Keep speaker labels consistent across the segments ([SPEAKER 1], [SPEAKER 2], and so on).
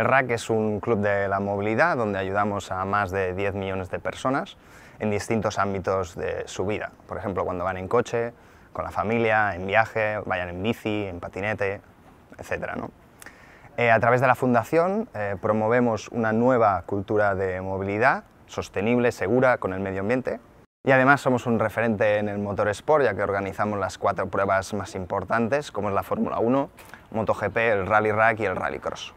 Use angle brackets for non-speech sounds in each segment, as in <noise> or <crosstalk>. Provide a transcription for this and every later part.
[SPEAKER 1] El RAC es un club de la movilidad donde ayudamos a más de 10 millones de personas en distintos ámbitos de su vida. Por ejemplo, cuando van en coche, con la familia, en viaje, vayan en bici, en patinete, etc. Eh, a través de la Fundación eh, promovemos una nueva cultura de movilidad sostenible, segura, con el medio ambiente. Y además somos un referente en el motor sport, ya que organizamos las cuatro pruebas más importantes, como es la Fórmula 1, MotoGP, el Rally Rack y el Rally Cross.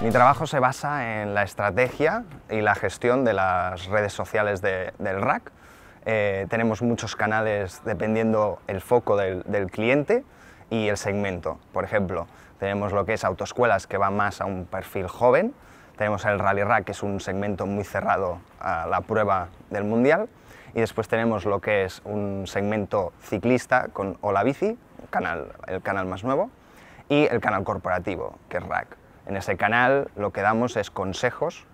[SPEAKER 1] Mi trabajo se basa en la estrategia y la gestión de las redes sociales del RAC. Eh, tenemos muchos canales dependiendo el foco del, cliente y el segmento. Por ejemplo, tenemos lo que es autoescuelas que va más a un perfil joven, tenemos el Rally RAC que es un segmento muy cerrado a la prueba del mundial y después tenemos lo que es un segmento ciclista con Hola Bici, canal, el canal más nuevo, y el canal corporativo que es Rack. En ese canal lo que damos es consejos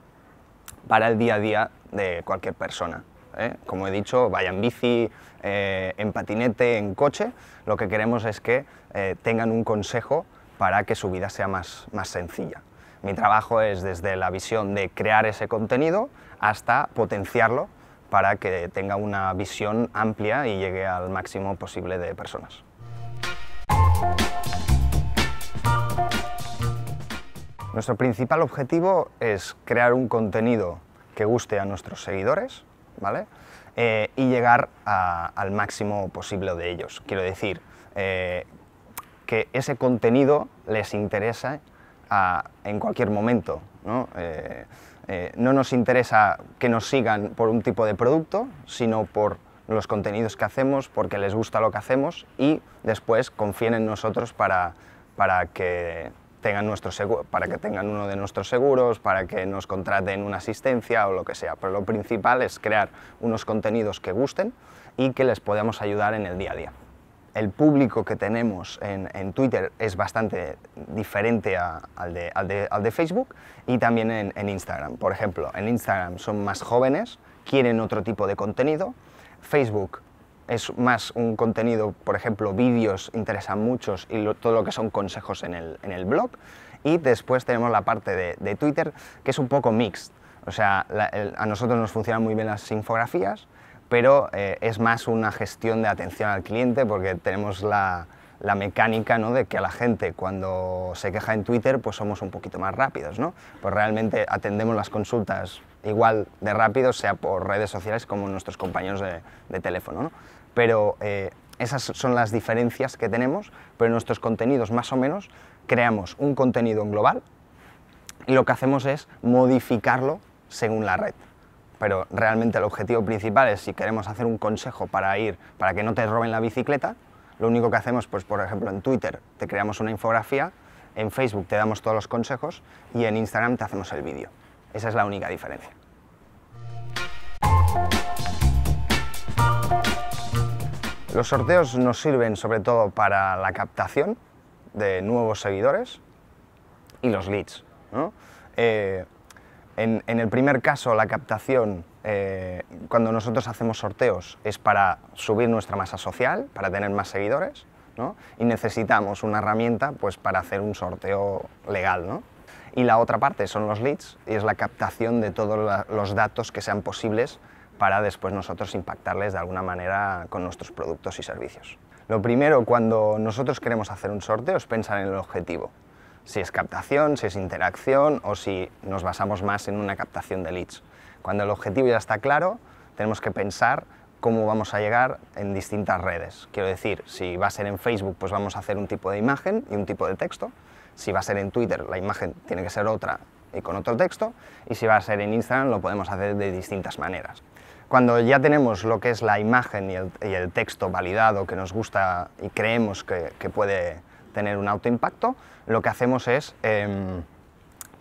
[SPEAKER 1] para el día a día de cualquier persona. ¿eh? Como he dicho, vaya en bici, eh, en patinete, en coche, lo que queremos es que eh, tengan un consejo para que su vida sea más sencilla. Mi trabajo es desde la visión de crear ese contenido hasta potenciarlo para que tenga una visión amplia y llegue al máximo posible de personas. Nuestro principal objetivo es crear un contenido que guste a nuestros seguidores, ¿vale? Eh, y llegar al máximo posible de ellos. Quiero decir, eh, que ese contenido les interesa en cualquier momento. ¿no? Eh, ¿no? nos interesa que nos sigan por un tipo de producto, sino por los contenidos que hacemos, porque les gusta lo que hacemos y después confíen en nosotros para, para que tengan para que tengan uno de nuestros seguros, para que nos contraten una asistencia o lo que sea. Pero lo principal es crear unos contenidos que gusten y que les podamos ayudar en el día a día. El público que tenemos en, Twitter es bastante diferente al, de, Facebook y también en, en Instagram. Por ejemplo, en Instagram son más jóvenes, quieren otro tipo de contenido. Facebook es más un contenido, por ejemplo, vídeos interesan muchos y todo lo que son consejos en el, blog. Y después tenemos la parte de, Twitter, que es un poco mixed. O sea, a nosotros nos funcionan muy bien las infografías, pero eh, es más una gestión de atención al cliente porque tenemos la, mecánica de que a la gente cuando se queja en Twitter pues somos un poquito más rápidos, ¿no? Pues realmente atendemos las consultas igual de rápido, sea por redes sociales como nuestros compañeros de, teléfono. Pero eh, esas son las diferencias que tenemos, pero nuestros contenidos más o menos creamos un contenido en global y lo que hacemos es modificarlo según la red. Pero realmente el objetivo principal es si queremos hacer un consejo para ir, para que no te roben la bicicleta, lo único que hacemos, pues por ejemplo en Twitter te creamos una infografía, en Facebook te damos todos los consejos y en Instagram te hacemos el vídeo. Esa es la única diferencia. Los sorteos nos sirven sobre todo para la captación de nuevos seguidores y los leads. Eh, en, el primer caso, la captación, eh, cuando nosotros hacemos sorteos, es para subir nuestra masa social, para tener más seguidores, y necesitamos una herramienta pues, para hacer un sorteo legal. Y la otra parte son los leads y es la captación de todos los datos que sean posibles para después nosotros impactarles de alguna manera con nuestros productos y servicios. Lo primero, cuando nosotros queremos hacer un sorteo, es pensar en el objetivo. Si es captación, si es interacción o si nos basamos más en una captación de leads. Cuando el objetivo ya está claro, tenemos que pensar cómo vamos a llegar en distintas redes. Quiero decir, si va a ser en Facebook, pues vamos a hacer un tipo de imagen y un tipo de texto. Si va a ser en Twitter, la imagen tiene que ser otra y con otro texto, y si va a ser en Instagram, lo podemos hacer de distintas maneras. Cuando ya tenemos lo que es la imagen y el, texto validado que nos gusta y creemos que, puede tener un autoimpacto, impacto, lo que hacemos es em,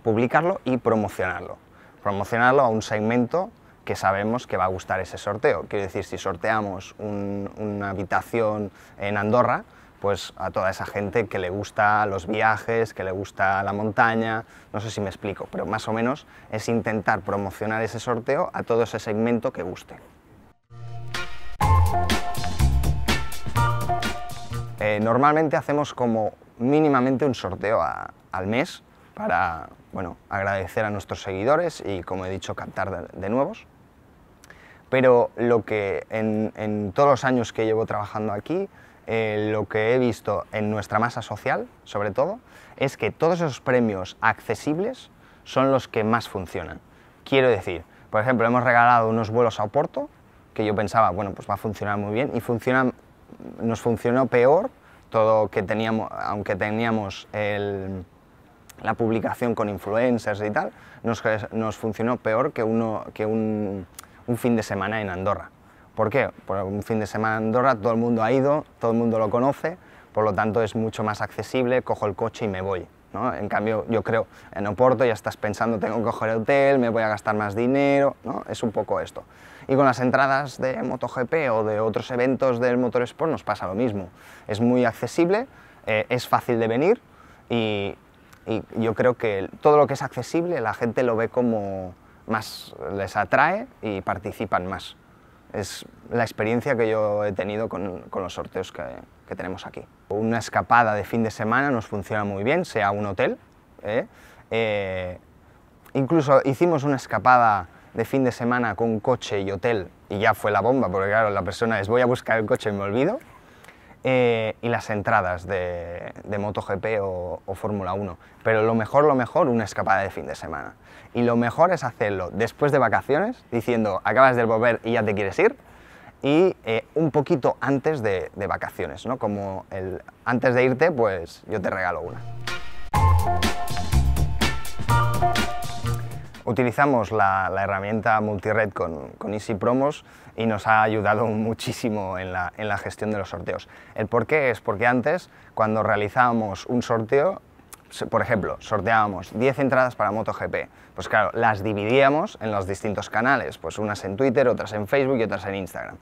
[SPEAKER 1] publicarlo y promocionarlo. Promocionarlo a un segmento que sabemos que va a gustar ese sorteo. Quiero decir, si sorteamos una habitación en Andorra, pues a toda esa gente que le gusta los viajes, que le gusta la montaña, no sé si me explico, pero más o menos es intentar promocionar ese sorteo a todo ese segmento que guste. Eh, normalmente hacemos como mínimamente un sorteo al mes para bueno, agradecer a nuestros seguidores y, como he dicho, captar de, nuevos. Pero lo que en todos los años que llevo trabajando aquí, eh, lo que he visto en nuestra masa social, sobre todo, es que todos esos premios accesibles son los que más funcionan. Quiero decir, por ejemplo, hemos regalado unos vuelos a Oporto, que yo pensaba, bueno, pues va a funcionar muy bien, y funciona, nos funcionó peor todo que teníamos, aunque teníamos la publicación con influencers y tal, nos, funcionó peor que, uno, que un fin de semana en Andorra. ¿Por qué? Por un fin de semana en Andorra todo el mundo ha ido, todo el mundo lo conoce, por lo tanto es mucho más accesible, cojo el coche y me voy. En cambio, yo creo, en Oporto ya estás pensando, tengo que coger el hotel, me voy a gastar más dinero, es un poco esto. Y con las entradas de MotoGP o de otros eventos del motorsport nos pasa lo mismo. Es muy accesible, eh, es fácil de venir y yo creo que todo lo que es accesible la gente lo ve como más les atrae y participan más es la experiencia que yo he tenido con, con los sorteos que, que, tenemos aquí. Una escapada de fin de semana nos funciona muy bien, sea un hotel. ¿eh? Eh, incluso hicimos una escapada de fin de semana con coche y hotel y ya fue la bomba, porque claro, la persona es voy a buscar el coche y me olvido. Eh, y las entradas de, MotoGP o, Fórmula 1. Pero lo mejor, lo mejor, una escapada de fin de semana. Y lo mejor es hacerlo después de vacaciones, diciendo acabas de volver y ya te quieres ir, y eh, un poquito antes de, vacaciones, ¿no? Como el, antes de irte, pues yo te regalo una. Utilizamos la, herramienta Multired con, con Easy Promos y nos ha ayudado <laughs> muchísimo en la, gestión de los sorteos. El porqué es porque antes, cuando realizábamos un sorteo, por ejemplo, sorteábamos 10 entradas para MotoGP, pues claro, las dividíamos en los distintos canales, pues unas en Twitter, otras en Facebook y otras en Instagram.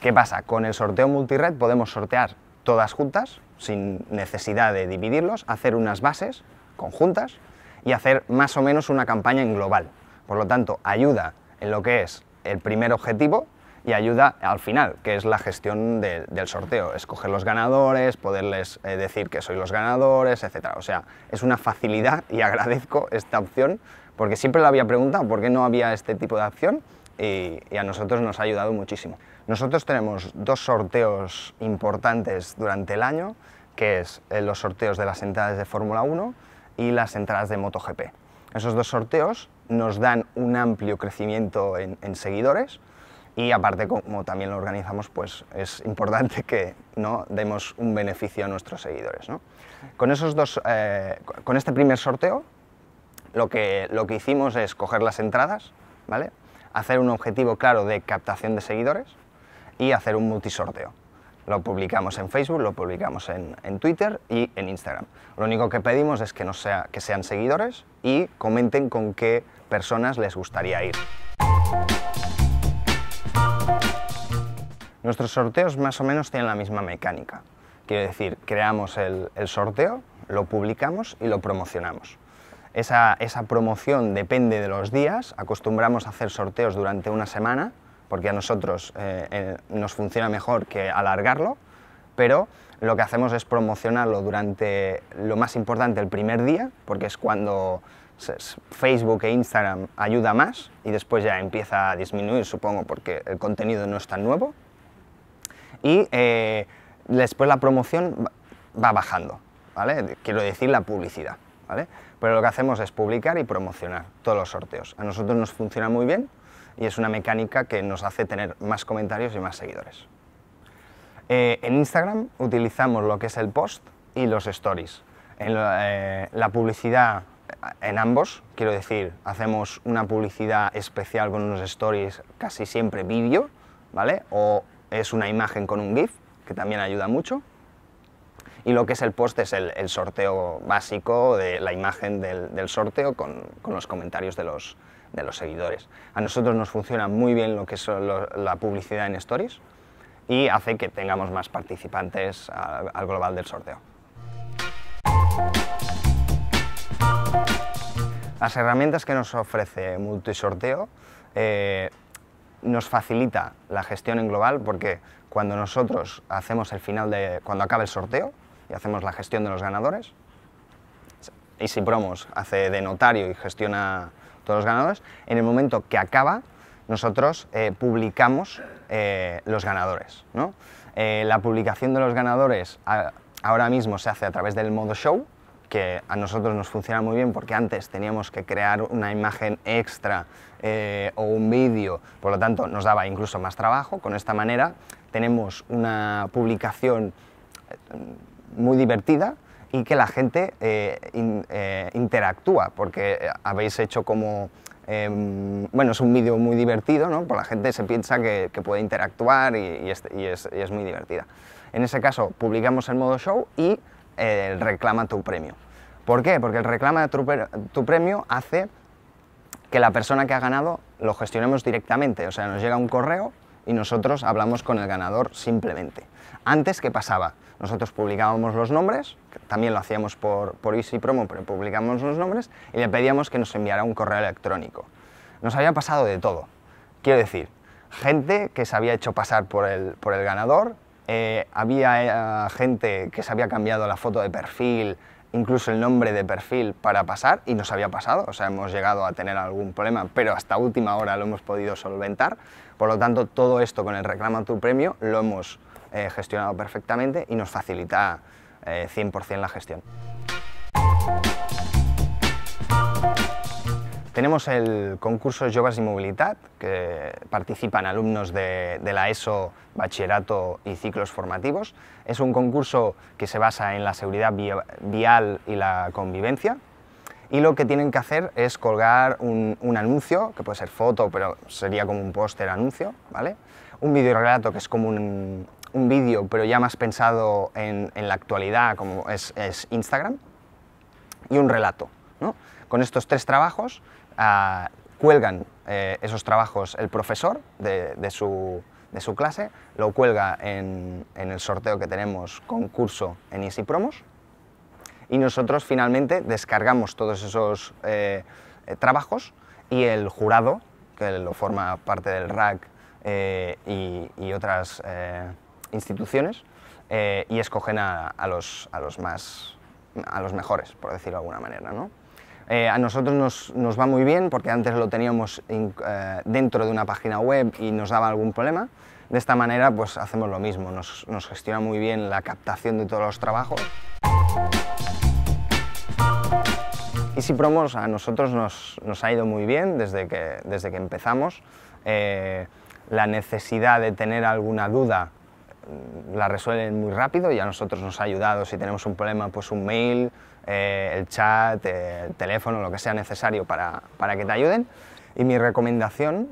[SPEAKER 1] ¿Qué pasa? Con el sorteo multired podemos sortear todas juntas, sin necesidad de dividirlos, hacer unas bases conjuntas y hacer más o menos una campaña en global. Por lo tanto, ayuda en lo que es el primer objetivo, y ayuda al final, que es la gestión del sorteo, escoger los ganadores, poderles eh, decir que soy los ganadores, etc. O sea, es una facilidad y agradezco esta opción porque siempre la había preguntado por qué no había este tipo de opción y, a nosotros nos ha ayudado muchísimo. Nosotros tenemos dos sorteos importantes durante el año, que es eh, los sorteos de las entradas de Fórmula 1 y las entradas de MotoGP. Esos dos sorteos nos dan un amplio crecimiento en seguidores, y aparte como también lo organizamos pues es importante que no demos un beneficio a nuestros seguidores ¿no? con esos dos eh, con este primer sorteo lo que lo que hicimos es coger las entradas vale hacer un objetivo claro de captación de seguidores y hacer un multisorteo lo publicamos en Facebook, lo publicamos en, en, Twitter y en Instagram. Lo único que pedimos es que, no sea, que sean seguidores y comenten con qué personas les gustaría ir. Nuestros sorteos más o menos tienen la misma mecánica. Quiero decir, creamos el, sorteo, lo publicamos y lo promocionamos. Esa, promoción depende de los días, acostumbramos a hacer sorteos durante una semana, porque a nosotros eh, eh, nos funciona mejor que alargarlo, pero lo que hacemos es promocionarlo durante lo más importante el primer día, porque es cuando Facebook e Instagram ayuda más y después ya empieza a disminuir, supongo, porque el contenido no es tan nuevo, y eh, después la promoción va bajando, ¿vale? Quiero decir la publicidad, ¿vale? Pero lo que hacemos es publicar y promocionar todos los sorteos. A nosotros nos funciona muy bien y es una mecánica que nos hace tener más comentarios y más seguidores. Eh, en Instagram utilizamos lo que es el post y los stories. En, eh, la publicidad en ambos, quiero decir, hacemos una publicidad especial con unos stories, casi siempre vídeo, ¿vale? O es una imagen con un GIF, que también ayuda mucho. Y lo que es el post es el, sorteo básico de la imagen del, sorteo con, los comentarios de los, seguidores. A nosotros nos funciona muy bien lo que es la publicidad en stories y hace que tengamos más participantes al, global del sorteo. Las herramientas que nos ofrece Multisorteo eh, nos facilita la gestión en global porque cuando nosotros hacemos el final de, cuando acaba el sorteo y hacemos la gestión de los ganadores, y si Promos hace de notario y gestiona todos los ganadores, en el momento que acaba, nosotros eh, publicamos eh, los ganadores. ¿no? Eh, la publicación de los ganadores ahora mismo se hace a través del modo show, que a nosotros nos funciona muy bien porque antes teníamos que crear una imagen extra eh, o un vídeo, por lo tanto nos daba incluso más trabajo. Con esta manera tenemos una publicación eh, muy divertida y que la gente eh, interactúa porque habéis hecho como... Em, bueno, es un vídeo muy divertido, ¿no? Por pues la gente se piensa que, puede interactuar y, es, y es muy divertida. En ese caso, publicamos el modo show y el reclama tu premio. ¿Por qué? Porque el reclama tu, premio hace que la persona que ha ganado lo gestionemos directamente, o sea, nos llega un correo y nosotros hablamos con el ganador simplemente. Antes, ¿qué pasaba? Nosotros publicábamos los nombres, también lo hacíamos por, por Easy Promo, pero publicábamos los nombres y le pedíamos que nos enviara un correo electrónico. Nos había pasado de todo. Quiero decir, gente que se había hecho pasar por el ganador, eh, había eh, gente que se había cambiado la foto de perfil, incluso el nombre de perfil para pasar y nos había pasado, o sea, hemos llegado a tener algún problema, pero hasta última hora lo hemos podido solventar, por lo tanto todo esto con el reclama tu premio lo hemos eh, gestionado perfectamente y nos facilita 100% la gestión. Tenemos el concurso yogas y movilidad que participan alumnos de, de, la ESO, bachillerato y ciclos formativos. Es un concurso que se basa en la seguridad vial y la convivencia. Y lo que tienen que hacer es colgar un, anuncio, que puede ser foto, pero sería como un póster anuncio, ¿vale? Un relato que es como un, vídeo, pero ya más pensado en, la actualidad, como es, es, Instagram. Y un relato, ¿no? Con estos tres trabajos cuelgan eh, esos trabajos el profesor de, su, clase, lo cuelga en, el sorteo que tenemos concurso en Easy Promos y nosotros finalmente descargamos todos esos eh, trabajos y el jurado, que lo forma parte del RAC eh, y, otras instituciones, y escogen a, los, a, los más, a los mejores, por decirlo de alguna manera. ¿no? Eh, a nosotros nos, va muy bien porque antes lo teníamos eh, dentro de una página web y nos daba algún problema. De esta manera pues hacemos lo mismo, nos, gestiona muy bien la captación de todos los trabajos. si Promos a nosotros nos, ha ido muy bien desde que, desde que empezamos. Eh, la necesidad de tener alguna duda la resuelven muy rápido y a nosotros nos ha ayudado si tenemos un problema, pues un mail, eh, el chat, eh, el teléfono, lo que sea necesario para, que te ayuden. Y mi recomendación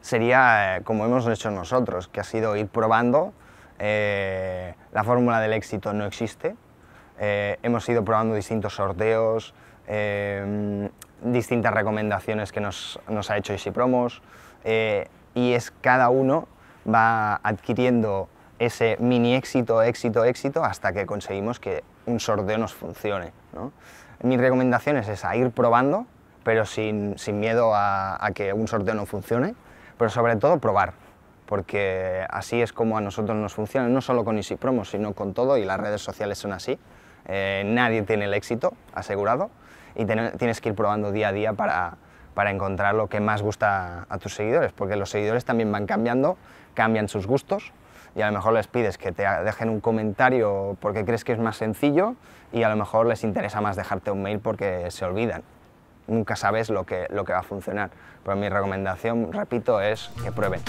[SPEAKER 1] sería, eh, como hemos hecho nosotros, que ha sido ir probando. la fórmula del éxito no existe. hemos ido probando distintos sorteos, distintas recomendaciones que nos, nos ha hecho Easy Promos y es cada uno va adquiriendo ese mini éxito, éxito, éxito, hasta que conseguimos que un sorteo nos funcione. Mi recomendación es esa, ir probando, pero sin, sin miedo a, que un sorteo no funcione, pero sobre todo probar, porque así es como a nosotros nos funciona, no solo con Easy Promo, sino con todo, y las redes sociales son así. Eh, nadie tiene el éxito asegurado y tienes que ir probando día a día para, para encontrar lo que más gusta a tus seguidores, porque los seguidores también van cambiando cambian sus gustos y a lo mejor les pides que te dejen un comentario porque crees que es más sencillo y a lo mejor les interesa más dejarte un mail porque se olvidan. Nunca sabes lo que, va a funcionar, pero mi recomendación, repito, es que prueben.